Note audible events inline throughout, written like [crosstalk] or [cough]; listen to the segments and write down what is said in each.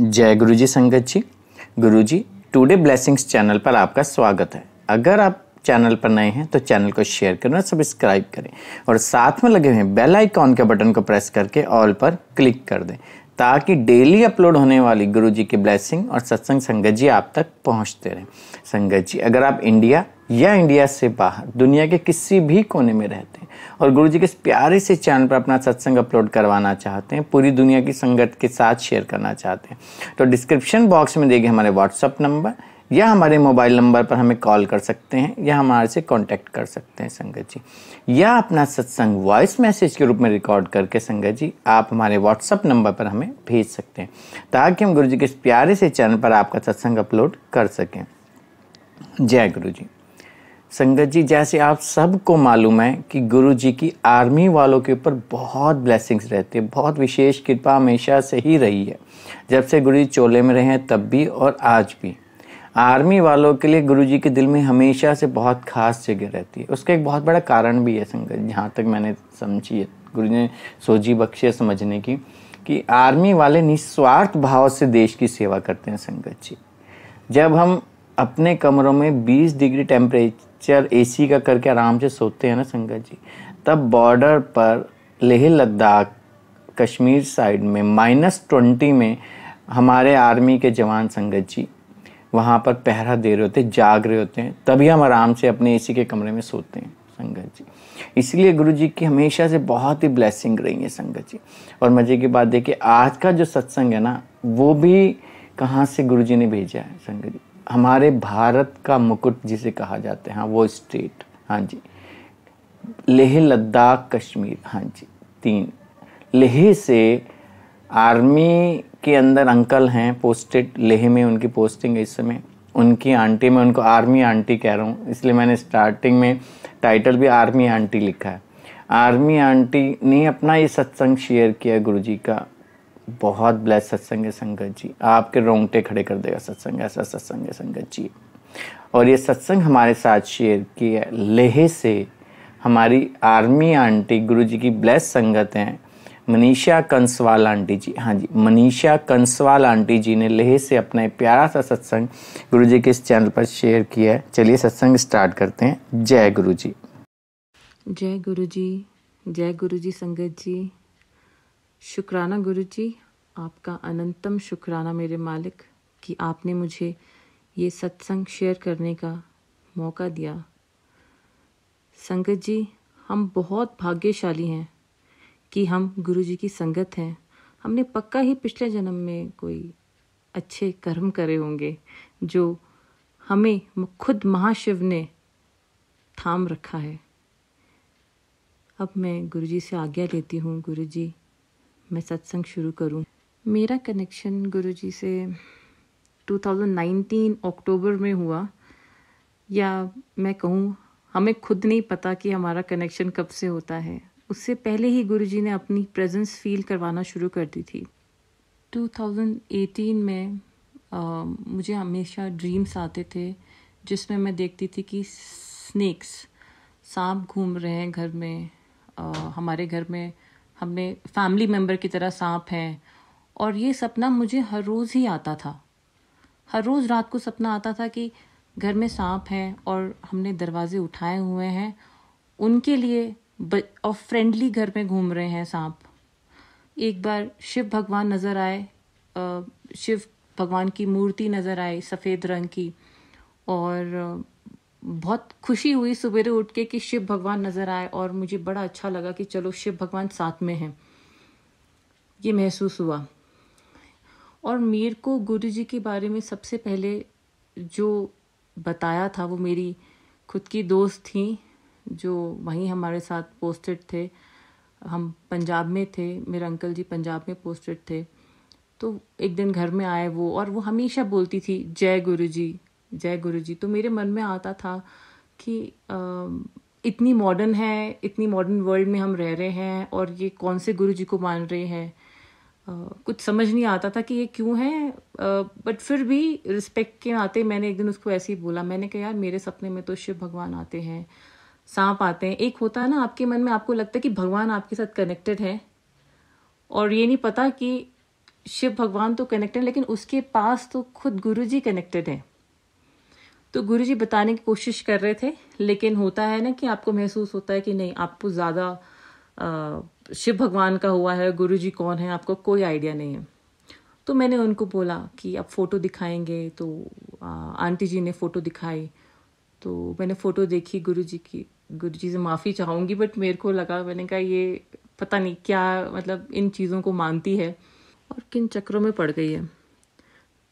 जय गुरु जी संगत जी गुरु जी टूडे ब्लेसिंग्स चैनल पर आपका स्वागत है अगर आप चैनल पर नए हैं तो चैनल को शेयर करें और सब्सक्राइब करें और साथ में लगे हुए बेल आइकॉन के बटन को प्रेस करके ऑल पर क्लिक कर दें ताकि डेली अपलोड होने वाली गुरु जी की ब्लैसिंग और सत्संग संगत जी आप तक पहुँचते रहें संगत जी अगर आप इंडिया या इंडिया से बाहर दुनिया के किसी भी कोने में रहते और गुरु जी के इस प्यारे से चैनल पर अपना सत्संग अपलोड करवाना चाहते हैं पूरी दुनिया की संगत के साथ शेयर करना चाहते हैं तो डिस्क्रिप्शन बॉक्स में देखिए हमारे व्हाट्सअप नंबर या हमारे मोबाइल नंबर पर हमें कॉल कर सकते हैं या हमारे से कांटेक्ट कर सकते हैं संगत जी या अपना सत्संग वॉइस मैसेज के रूप में रिकॉर्ड करके संगत जी आप हमारे व्हाट्सअप नंबर पर हमें भेज सकते हैं ताकि हम गुरु जी के इस प्यारे से चैनल पर आपका सत्संग अपलोड कर सकें जय गुरु जी संगत जी जैसे आप सबको मालूम है कि गुरु जी की आर्मी वालों के ऊपर बहुत ब्लेसिंग्स रहती है बहुत विशेष कृपा हमेशा से ही रही है जब से गुरु जी चोले में रहे हैं तब भी और आज भी आर्मी वालों के लिए गुरु जी के दिल में हमेशा से बहुत खास जगह रहती है उसका एक बहुत बड़ा कारण भी है संगत जहाँ तक मैंने समझी है गुरु जी ने सोझी बख्शे समझने की कि आर्मी वाले निस्वार्थ भाव से देश की सेवा करते हैं संगत जी जब हम अपने कमरों में 20 डिग्री टेम्परेचर ए एसी का करके आराम से सोते हैं ना संगत जी तब बॉर्डर पर लेह लद्दाख कश्मीर साइड में माइनस ट्वेंटी में हमारे आर्मी के जवान संगत जी वहाँ पर पहरा दे रहे होते जाग रहे होते हैं तभी हम आराम से अपने एसी के कमरे में सोते हैं संगत जी इसलिए गुरु जी की हमेशा से बहुत ही ब्लेसिंग रही है संगत जी और मज़े की बात देखिए आज का जो सत्संग है ना वो भी कहाँ से गुरु जी ने भेजा है संगत जी हमारे भारत का मुकुट जिसे कहा जाता है हाँ, वो स्टेट हाँ जी लेह लद्दाख कश्मीर हाँ जी तीन लेह से आर्मी के अंदर अंकल हैं पोस्टेड लेह में उनकी पोस्टिंग है इस समय उनकी आंटी मैं उनको आर्मी आंटी कह रहा हूँ इसलिए मैंने स्टार्टिंग में टाइटल भी आर्मी आंटी लिखा है आर्मी आंटी ने अपना ये सत्संग शेयर किया गुरुजी का बहुत ब्लेस सत्संग है संगत जी आपके रोंगटे खड़े कर देगा सत्संग ऐसा सत्संग है संगत जी और ये सत्संग हमारे साथ शेयर किया लेह से हमारी आर्मी आंटी गुरु जी की ब्लेस संगत हैं मनीषा कंसवाल आंटी जी हाँ जी मनीषा कंसवाल आंटी जी ने लेह से अपना प्यारा सा सत्संग गुरु जी के इस चैनल पर शेयर किया है चलिए सत्संग स्टार्ट करते हैं जय गुरु जी जय गुरु जी जय गुरु जी संगत जी शुक्राना गुरु जी आपका अनंतम शुक्राना मेरे मालिक कि आपने मुझे ये सत्संग शेयर करने का मौका दिया संगत जी हम बहुत भाग्यशाली हैं कि हम गुरु जी की संगत हैं हमने पक्का ही पिछले जन्म में कोई अच्छे कर्म करे होंगे जो हमें खुद महाशिव ने थाम रखा है अब मैं गुरु जी से आज्ञा लेती हूँ गुरु जी मैं सत्संग शुरू करूँ मेरा कनेक्शन गुरुजी से 2019 अक्टूबर में हुआ या मैं कहूँ हमें खुद नहीं पता कि हमारा कनेक्शन कब से होता है उससे पहले ही गुरुजी ने अपनी प्रेजेंस फील करवाना शुरू कर दी थी 2018 में आ, मुझे हमेशा ड्रीम्स आते थे जिसमें मैं देखती थी कि स्नैक्स सांप घूम रहे हैं घर में आ, हमारे घर में हमने फैमिली मेम्बर की तरह सांप हैं और ये सपना मुझे हर रोज़ ही आता था हर रोज़ रात को सपना आता था कि घर में सांप हैं और हमने दरवाजे उठाए हुए हैं उनके लिए और फ्रेंडली घर में घूम रहे हैं सांप एक बार शिव भगवान नज़र आए शिव भगवान की मूर्ति नज़र आई सफ़ेद रंग की और बहुत खुशी हुई सवेरे उठ के कि शिव भगवान नज़र आए और मुझे बड़ा अच्छा लगा कि चलो शिव भगवान साथ में हैं ये महसूस हुआ और मीर को गुरु जी के बारे में सबसे पहले जो बताया था वो मेरी खुद की दोस्त थी जो वहीं हमारे साथ पोस्टेड थे हम पंजाब में थे मेरे अंकल जी पंजाब में पोस्टेड थे तो एक दिन घर में आए वो और वो हमेशा बोलती थी जय गुरु जी जय गुरु जी तो मेरे मन में आता था कि इतनी मॉडर्न है इतनी मॉडर्न वर्ल्ड में हम रह रहे हैं और ये कौन से गुरु जी को मान रहे हैं कुछ समझ नहीं आता था कि ये क्यों है बट फिर भी रिस्पेक्ट के आते मैंने एक दिन उसको ऐसे ही बोला मैंने कहा यार मेरे सपने में तो शिव भगवान आते हैं सांप आते हैं एक होता है ना आपके मन में आपको लगता है कि भगवान आपके साथ कनेक्टेड है और ये नहीं पता कि शिव भगवान तो कनेक्टेड लेकिन उसके पास तो खुद गुरु जी कनेक्टेड हैं तो गुरु जी बताने की कोशिश कर रहे थे लेकिन होता है ना कि आपको महसूस होता है कि नहीं आपको ज़्यादा शिव भगवान का हुआ है गुरु जी कौन है आपको कोई आइडिया नहीं है तो मैंने उनको बोला कि आप फ़ोटो दिखाएंगे तो आ, आंटी जी ने फ़ोटो दिखाई तो मैंने फ़ोटो देखी गुरु जी की गुरु जी से माफ़ी चाहूँगी बट मेरे को लगा मैंने कहा ये पता नहीं क्या मतलब इन चीज़ों को मानती है और किन चक्रों में पड़ गई है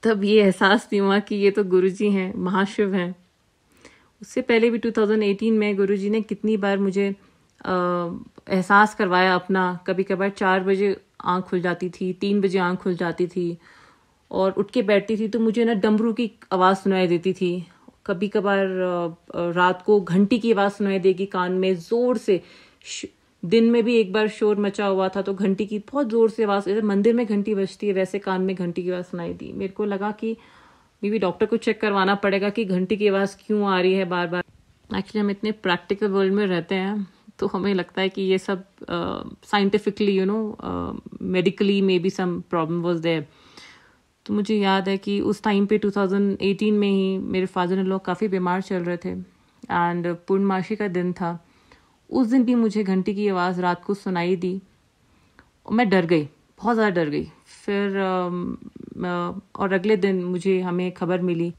तब ये एहसास नहीं हुआ कि ये तो गुरुजी हैं महाशिव हैं उससे पहले भी 2018 में गुरुजी ने कितनी बार मुझे एहसास करवाया अपना कभी कभार चार बजे आँख खुल जाती थी तीन बजे आँख खुल जाती थी और उठ के बैठती थी तो मुझे ना डमरू की आवाज़ सुनाई देती थी कभी कभार रात को घंटी की आवाज़ सुनाई देगी कान में ज़ोर से दिन में भी एक बार शोर मचा हुआ था तो घंटी की बहुत जोर से आवाज़ जैसे मंदिर में घंटी बजती है वैसे कान में घंटी की आवाज़ सुनाई दी मेरे को लगा कि मे बी डॉक्टर को चेक करवाना पड़ेगा कि घंटी की आवाज़ क्यों आ रही है बार बार एक्चुअली हम इतने प्रैक्टिकल वर्ल्ड में रहते हैं तो हमें लगता है कि ये सब scientifically you know medically maybe some problem was there तो मुझे याद है कि उस टाइम पे 2018 में ही मेरे फादर इन लॉ काफ़ी बीमार चल रहे थे एंड पूर्णमाशी का दिन था उस दिन भी मुझे घंटी की आवाज़ रात को सुनाई दी मैं डर गई बहुत ज़्यादा डर गई फिर और अगले दिन मुझे हमें खबर मिली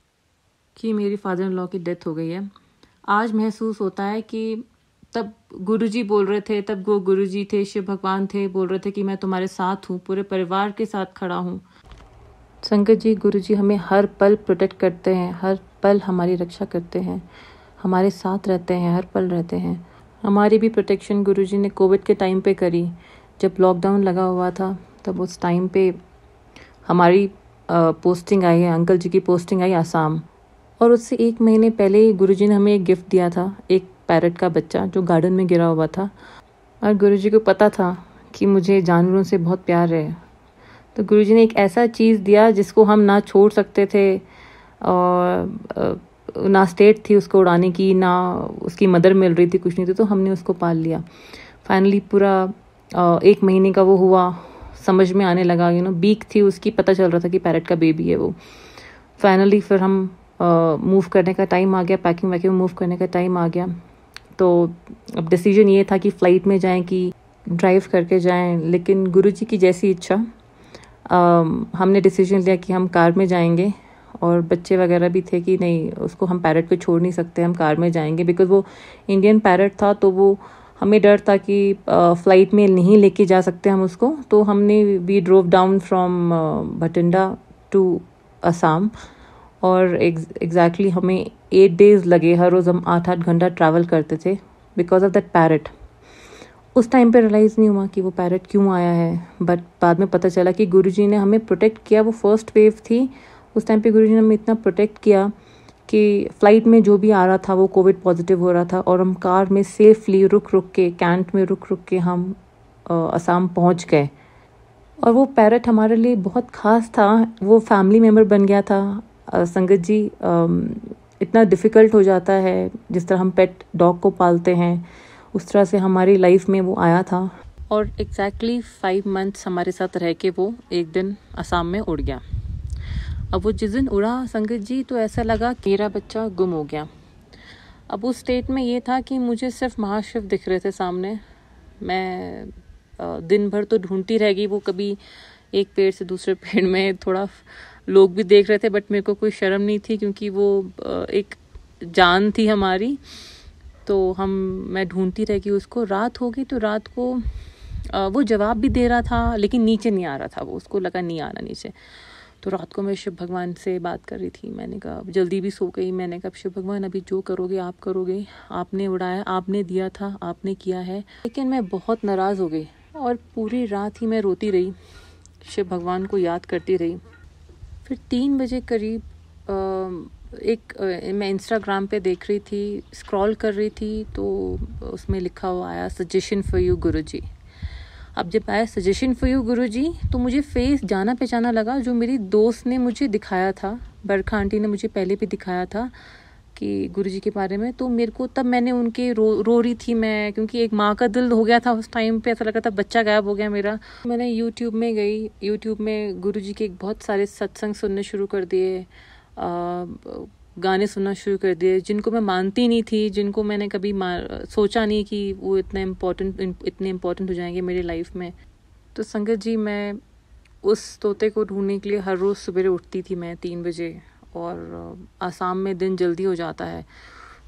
कि मेरी फादर इन लॉ की डेथ हो गई है आज महसूस होता है कि तब गुरुजी बोल रहे थे तब वो गुरुजी थे शिव भगवान थे बोल रहे थे कि मैं तुम्हारे साथ हूँ पूरे परिवार के साथ खड़ा हूँ संगत जी गुरु जी हमें हर पल प्रोटेक्ट करते हैं हर पल हमारी रक्षा करते हैं हमारे साथ रहते हैं हर पल रहते हैं हमारी भी प्रोटेक्शन गुरुजी ने कोविड के टाइम पे करी जब लॉकडाउन लगा हुआ था तब उस टाइम पे हमारी पोस्टिंग आई है अंकल जी की पोस्टिंग आई आसाम और उससे एक महीने पहले गुरु ने हमें एक गिफ्ट दिया था एक पैरट का बच्चा जो गार्डन में गिरा हुआ था और गुरु को पता था कि मुझे जानवरों से बहुत प्यार है तो गुरुजी ने एक ऐसा चीज़ दिया जिसको हम ना छोड़ सकते थे और ना स्टेट थी उसको उड़ाने की ना उसकी मदर मिल रही थी कुछ नहीं थी तो हमने उसको पाल लिया फाइनली पूरा एक महीने का वो हुआ समझ में आने लगा यू नो बीक थी उसकी पता चल रहा था कि पैरट का बेबी है वो फाइनली फिर हम मूव करने का टाइम आ गया पैकिंग वैकिंग मूव करने का टाइम आ गया तो अब डिसीजन ये था कि फ़्लाइट में जाएं कि ड्राइव करके जाएं लेकिन गुरुजी की जैसी इच्छा uh, हमने डिसीजन लिया कि हम कार में जाएंगे और बच्चे वगैरह भी थे कि नहीं उसको हम पैरट को छोड़ नहीं सकते हम कार में जाएंगे बिकॉज वो इंडियन पैरट था तो वो हमें डर था कि फ़्लाइट में नहीं लेके जा सकते हम उसको तो हमने we drove down from Bathinda to Assam और एग्जैक्टली exactly हमें एट डेज़ लगे हर रोज़ हम आठ आठ घंटा ट्रैवल करते थे बिकॉज ऑफ दैट पैरट उस टाइम पे रियलाइज़ नहीं हुआ कि वो पैरट क्यों आया है बट बाद में पता चला कि गुरुजी ने हमें प्रोटेक्ट किया वो फर्स्ट वेव थी उस टाइम पे गुरुजी ने हमें इतना प्रोटेक्ट किया कि फ़्लाइट में जो भी आ रहा था वो कोविड पॉजिटिव हो रहा था और हम कार में सेफली रुक रुक के कैंट में रुक रुक के हम असम पहुंच गए और वो पैरट हमारे लिए बहुत ख़ास था वो फैमिली मेम्बर बन गया था संगत जी इतना डिफ़िकल्ट हो जाता है जिस तरह हम पेट डॉग को पालते हैं उस तरह से हमारी लाइफ में वो आया था और एग्जैक्टली फाइव मंथ्स हमारे साथ रह के वो एक दिन असम में उड़ गया अब वो जिस दिन उड़ा संगत जी तो ऐसा लगा मेरा बच्चा गुम हो गया अब उस स्टेट में ये था कि मुझे सिर्फ महाशिव दिख रहे थे सामने मैं दिन भर तो ढूंढती रह गई वो कभी एक पेड़ से दूसरे [laughs] पेड़ में थोड़ा लोग भी देख रहे थे बट मेरे को कोई शर्म नहीं थी क्योंकि वो एक जान थी हमारी तो हम मैं ढूंढती रह गई उसको रात हो गई तो रात को वो जवाब भी दे रहा था लेकिन नीचे नहीं आ रहा था वो उसको लगा नहीं आना नीचे तो रात को मैं शिव भगवान से बात कर रही थी मैंने कहा जल्दी भी सो गई मैंने कहा शिव भगवान अभी जो करोगे आप करोगे आपने उड़ाया आपने दिया था आपने किया है लेकिन मैं बहुत नाराज़ हो गई और पूरी रात ही मैं रोती रही शिव भगवान को याद करती रही फिर तीन बजे करीब एक मैं इंस्टाग्राम पे देख रही थी स्क्रॉल कर रही थी तो उसमें लिखा हुआ आया सजेशन फॉर यू गुरुजी अब जब आया सजेशन फॉर यू गुरु जी तो मुझे फेस जाना पहचाना लगा जो मेरी दोस्त ने मुझे दिखाया था बरखा आंटी ने मुझे पहले भी दिखाया था कि गुरु जी के बारे में तो मेरे को तब मैंने उनके रो रो रही थी मैं क्योंकि एक माँ का दिल हो गया था उस टाइम पे ऐसा लगा था बच्चा गायब हो गया मेरा मैंने यूट्यूब में गई यूट्यूब में गुरु जी के बहुत सारे सत्संग सुनने शुरू कर दिए गाने सुनना शुरू कर दिए जिनको मैं मानती नहीं थी जिनको मैंने कभी सोचा नहीं कि वो इतने इम्पोर्टेंट इतने इम्पोर्टेंट हो जाएंगे मेरी लाइफ में तो संगत जी मैं उस तोते को ढूंढने के लिए हर रोज़ सुबह उठती थी मैं तीन बजे और आसाम में दिन जल्दी हो जाता है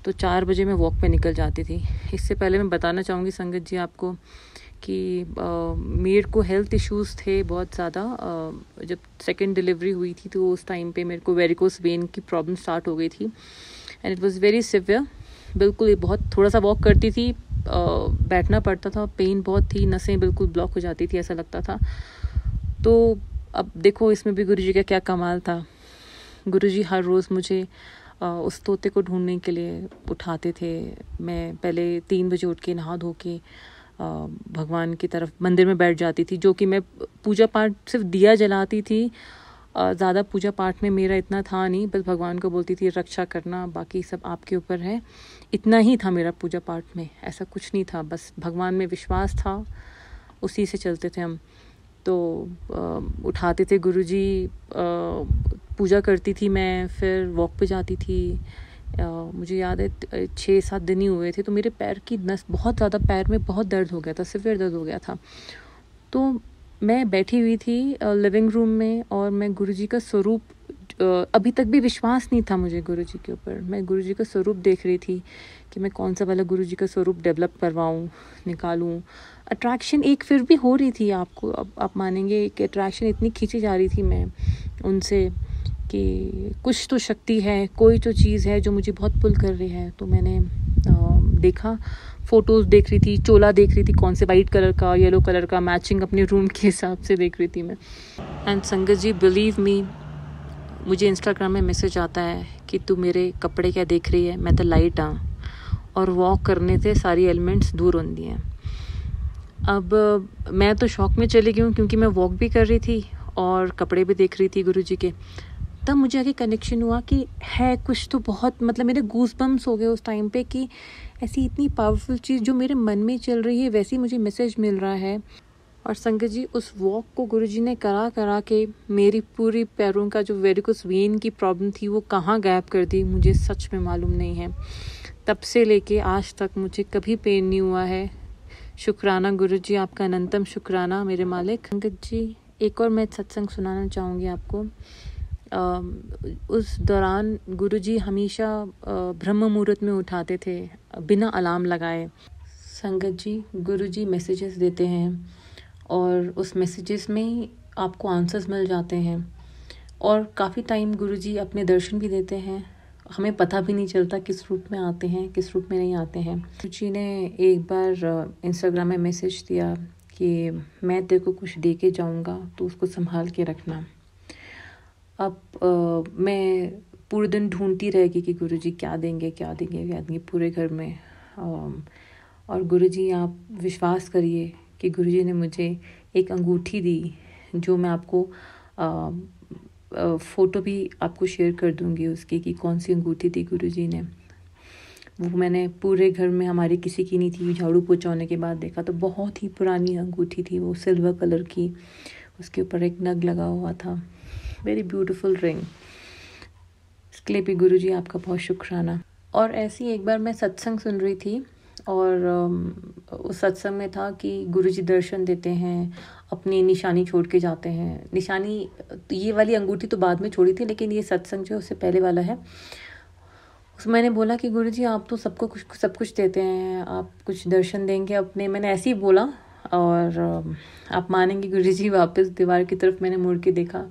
तो चार बजे मैं वॉक पे निकल जाती थी इससे पहले मैं बताना चाहूँगी संगत जी आपको कि मेरे को हेल्थ इश्यूज थे बहुत ज़्यादा जब सेकंड डिलीवरी हुई थी तो उस टाइम पे मेरे को वेरिकोस वेन की प्रॉब्लम स्टार्ट हो गई थी and it was very severe बिल्कुल बहुत थोड़ा सा वॉक करती थी बैठना पड़ता था पेन बहुत थी नसें बिल्कुल ब्लॉक हो जाती थी ऐसा लगता था तो अब देखो इसमें भी गुरु का क्या कमाल था गुरु हर रोज़ मुझे उस तोते को ढूंढने के लिए उठाते थे मैं पहले तीन बजे उठ के नहा धो के भगवान की तरफ मंदिर में बैठ जाती थी जो कि मैं पूजा पाठ सिर्फ दिया जलाती थी ज़्यादा पूजा पाठ में मेरा इतना था नहीं बस भगवान को बोलती थी रक्षा करना बाकी सब आपके ऊपर है इतना ही था मेरा पूजा पाठ में ऐसा कुछ नहीं था बस भगवान में विश्वास था उसी से चलते थे हम तो आ, उठाते थे गुरुजी पूजा करती थी मैं फिर वॉक पे जाती थी मुझे याद है छः सात दिन ही हुए थे तो मेरे पैर की नस बहुत ज़्यादा पैर में बहुत दर्द हो गया था सिवियर दर्द हो गया था तो मैं बैठी हुई थी लिविंग रूम में और मैं गुरु का स्वरूप अभी तक भी विश्वास नहीं था मुझे गुरु के ऊपर मैं गुरु का स्वरूप देख रही थी कि मैं कौन सा वाला गुरु का स्वरूप डेवलप करवाऊँ निकालूँ अट्रैक्शन एक फिर भी हो रही थी आपको अब आप मानेंगे एक अट्रैक्शन इतनी खींची जा रही थी मैं उनसे कि कुछ तो शक्ति है कोई तो चीज़ है जो मुझे बहुत पुल कर रही है तो मैंने देखा फ़ोटोज़ देख रही थी चोला देख रही थी कौन से वाइट कलर का येलो कलर का मैचिंग अपने रूम के हिसाब से देख रही थी मैं एंड संगत जी बिलीव मी मुझे इंस्टाग्राम में मैसेज आता है कि तू मेरे कपड़े क्या देख रही है मैं तो लाइट हाँ और वॉक करने से सारी एलिमेंट्स दूर होती हैं अब मैं तो शौक में चली गई हूँ क्योंकि मैं वॉक भी कर रही थी और कपड़े भी देख रही थी गुरु जी के तब मुझे आगे कनेक्शन हुआ कि है कुछ तो बहुत मतलब मेरे गूस बम्स हो गए उस टाइम पे कि ऐसी इतनी पावरफुल चीज़ जो मेरे मन में चल रही है वैसी मुझे मैसेज मिल रहा है और संगत जी उस वॉक को गुरुजी ने करा करा के मेरी पूरी पैरों का जो वेरिकोस वेन की प्रॉब्लम थी वो कहाँ गायब कर दी मुझे सच में मालूम नहीं है तब से लेके आज तक मुझे कभी पेन नहीं हुआ है शुक्राना गुरु जी आपका अनंतम शुक्राना मेरे मालिक संगत जी एक और मैं सत्संग सुनाना चाहूँगी आपको उस दौरान गुरुजी हमेशा ब्रह्म मुहूर्त में उठाते थे बिना अलार्म लगाए संगत जी गुरु जी मैसेजेस देते हैं और उस मैसेजेस में आपको आंसर्स मिल जाते हैं और काफ़ी टाइम गुरु जी अपने दर्शन भी देते हैं हमें पता भी नहीं चलता किस रूप में आते हैं किस रूप में नहीं आते हैं गुरु जी ने एक बार इंस्टाग्राम में मैसेज दिया कि मैं तेरे को कुछ दे के जाऊँगा तो उसको संभाल के रखना अब मैं पूरे दिन ढूंढती रहेगी कि गुरुजी क्या देंगे क्या देंगे क्या देंगे पूरे घर में और गुरुजी आप विश्वास करिए कि गुरुजी ने मुझे एक अंगूठी दी जो मैं आपको फ़ोटो भी आपको शेयर कर दूंगी उसकी कि कौन सी अंगूठी थी जी ने वो मैंने पूरे घर में हमारे किसी की नहीं थी झाड़ू पहुँचाने के बाद देखा तो बहुत ही पुरानी अंगूठी थी वो सिल्वर कलर की उसके ऊपर एक नग लगा हुआ था वेरी ब्यूटिफुल रिंग इसके लिए भी गुरु जी आपका बहुत शुक्राना और ऐसी एक बार मैं सत्संग सुन रही थी और उस सत्संग में था कि गुरु जी दर्शन देते हैं अपनी निशानी छोड़ के जाते हैं निशानी ये वाली अंगूठी तो बाद में छोड़ी थी लेकिन ये सत्संग जो है उससे पहले वाला है उस मैंने बोला कि गुरु जी आप तो सबको कुछ सब कुछ देते हैं आप कुछ दर्शन देंगे अपने मैंने ऐसे ही बोला और आप मानेंगे गुरु जी वापस दीवार की तरफ मैंने मुड़ के देखा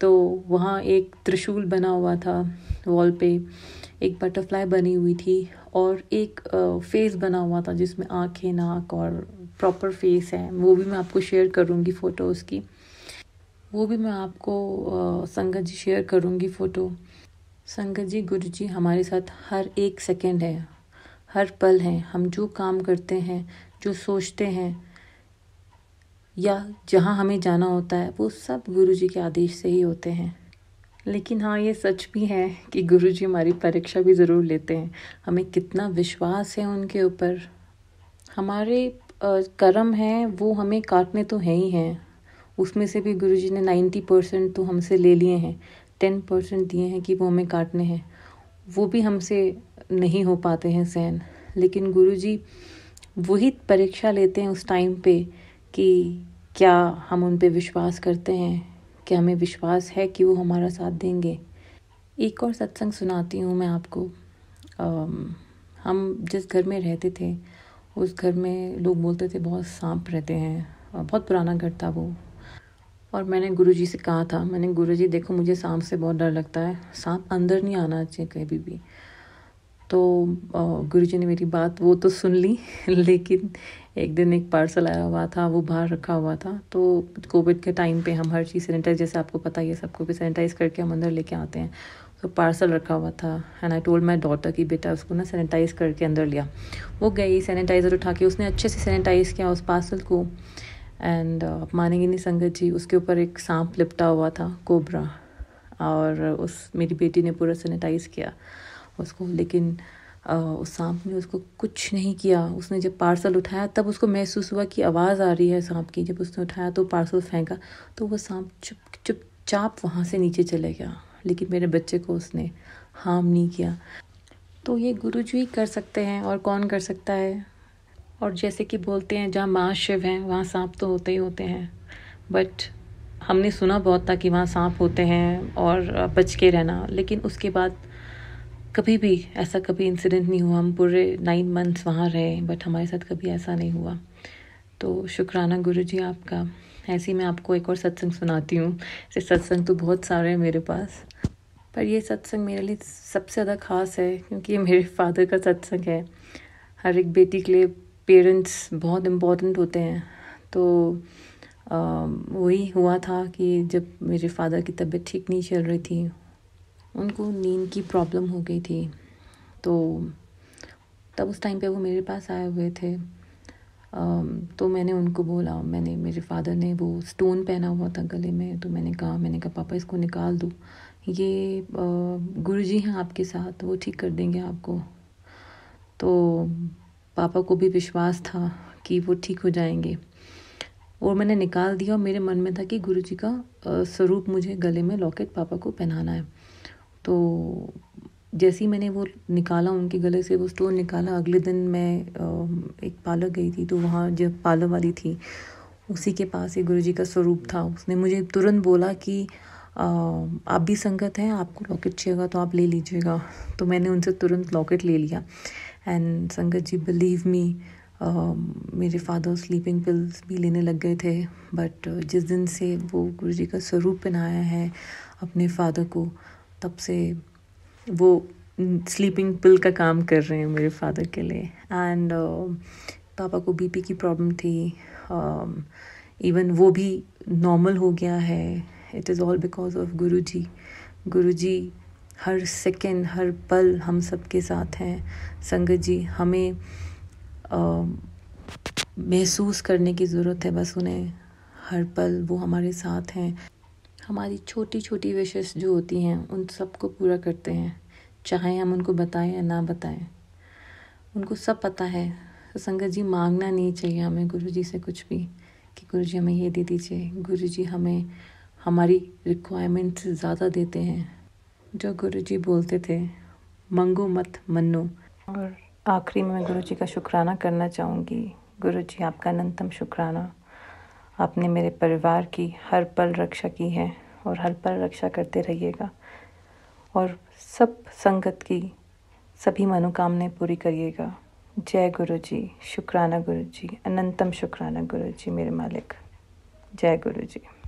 तो वहाँ एक त्रिशूल बना हुआ था वॉल पे एक बटरफ्लाई बनी हुई थी और एक फेस बना हुआ था जिसमें आँखें नाक और प्रॉपर फेस है वो भी मैं आपको शेयर करूँगी फ़ोटो उसकी वो भी मैं आपको संगत जी शेयर करूँगी फ़ोटो संगत जी गुरु जी हमारे साथ हर एक सेकेंड है हर पल हैं हम जो काम करते हैं जो सोचते हैं या जहाँ हमें जाना होता है वो सब गुरु जी के आदेश से ही होते हैं लेकिन हाँ ये सच भी है कि गुरु जी हमारी परीक्षा भी ज़रूर लेते हैं हमें कितना विश्वास है उनके ऊपर हमारे कर्म हैं वो हमें काटने तो हैं ही हैं उसमें से भी गुरु जी ने नाइन्टी परसेंट तो हमसे ले लिए हैं टेन परसेंट दिए हैं कि वो हमें काटने हैं वो भी हमसे नहीं हो पाते हैं सहन लेकिन गुरु जी वही परीक्षा लेते हैं उस टाइम पर कि क्या हम उन पर विश्वास करते हैं कि हमें विश्वास है कि वो हमारा साथ देंगे एक और सत्संग सुनाती हूँ मैं आपको आ, हम जिस घर में रहते थे उस घर में लोग बोलते थे बहुत सांप रहते हैं बहुत पुराना घर था वो और मैंने गुरुजी से कहा था मैंने गुरुजी देखो मुझे सांप से बहुत डर लगता है सांप अंदर नहीं आना चाहिए कभी भी तो गुरु जी ने मेरी बात वो तो सुन ली [laughs] लेकिन एक दिन एक पार्सल आया हुआ था वो बाहर रखा हुआ था तो कोविड के टाइम पे हम हर चीज़ सैनिटाइज जैसे आपको पता ही है सबको भी सैनिटाइज करके हम अंदर लेके आते हैं तो पार्सल रखा हुआ था and I told my daughter की बेटा उसको ना सैनिटाइज करके अंदर लिया वो गई सैनिटाइज़र उठा के उसने अच्छे से सैनिटाइज़ किया उस पार्सल को एंड आप मानेंगे नहीं संगत जी उसके ऊपर एक सांप लिपटा हुआ था कोबरा और उस मेरी बेटी ने पूरा सैनिटाइज़ किया उसको लेकिन उस सांप ने उसको कुछ नहीं किया उसने जब पार्सल उठाया तब उसको महसूस हुआ कि आवाज़ आ रही है सांप की जब उसने उठाया तो पार्सल फेंका तो वो सांप चुप चुपचाप वहाँ से नीचे चले गया लेकिन मेरे बच्चे को उसने हार्म नहीं किया तो ये गुरु जी कर सकते हैं और कौन कर सकता है और जैसे कि बोलते हैं जहाँ माँ शिव हैं वहाँ सांप तो होते ही होते हैं बट हमने सुना बहुत था कि वहाँ सांप होते हैं और बच के रहना लेकिन उसके बाद कभी भी ऐसा कभी इंसिडेंट नहीं हुआ हम पूरे नाइन मंथ्स वहाँ रहे बट हमारे साथ कभी ऐसा नहीं हुआ तो शुक्राना गुरु जी आपका ऐसे ही मैं आपको एक और सत्संग सुनाती हूँ ऐसे सत्संग तो बहुत सारे हैं मेरे पास पर ये सत्संग मेरे लिए सबसे ज़्यादा खास है क्योंकि ये मेरे फादर का सत्संग है हर एक बेटी के लिए पेरेंट्स बहुत इम्पोर्टेंट होते हैं तो वही हुआ था कि जब मेरे फादर की तबीयत ठीक नहीं चल रही थी उनको नींद की प्रॉब्लम हो गई थी तो तब उस टाइम पे वो मेरे पास आए हुए थे तो मैंने उनको बोला मैंने मेरे फादर ने वो स्टोन पहना हुआ था गले में तो मैंने कहा मैंने कहा पापा इसको निकाल दो ये गुरु जी हैं आपके साथ वो ठीक कर देंगे आपको तो पापा को भी विश्वास था कि वो ठीक हो जाएंगे और मैंने निकाल दिया और मेरे मन में था कि गुरु जी का स्वरूप मुझे गले में लॉकेट पापा को पहनाना है तो जैसे ही मैंने वो निकाला उनके गले से वो स्टोन निकाला अगले दिन मैं एक पार्लर गई थी तो वहाँ जब पार्लर वाली थी उसी के पास एक गुरु जी का स्वरूप था उसने मुझे तुरंत बोला कि आप भी संगत हैं आपको लॉकेट चाहिएगा तो आप ले लीजिएगा तो मैंने उनसे तुरंत लॉकेट ले लिया एंड संगत जी बिलीव मी मेरे फादर स्लीपिंग पिल्स भी लेने लग गए थे बट जिस दिन से वो गुरु जी का स्वरूप पहनाया है अपने फादर को तब से वो स्लीपिंग पिल का काम कर रहे हैं मेरे फादर के लिए एंड uh, पापा को बीपी की प्रॉब्लम थी इवन um, वो भी नॉर्मल हो गया है it is all because of Guru ji गुरु जी हर सेकेंड हर पल हम सब के साथ हैं संगत जी हमें um, महसूस करने की ज़रूरत है बस उन्हें हर पल वो हमारे साथ हैं हमारी छोटी छोटी विशेष जो होती हैं उन सबको पूरा करते हैं चाहे हम उनको बताएं या ना बताएं उनको सब पता है तो संगत जी मांगना नहीं चाहिए हमें गुरु जी से कुछ भी कि गुरु जी हमें ये दे दीजिए गुरु जी हमें हमारी रिक्वायरमेंट्स ज़्यादा देते हैं जो गुरु जी बोलते थे मंगो मत मन्नो और आखिरी में मैं गुरु जी का शुक्राना करना चाहूँगी गुरु जी आपका अनंतम शुक्राना आपने मेरे परिवार की हर पल रक्षा की है और हर पल रक्षा करते रहिएगा और सब संगत की सभी मनोकामनाएं पूरी करिएगा जय गुरु जी शुक्राना गुरु जी अनंतम शुक्राना गुरु जी मेरे मालिक जय गुरु जी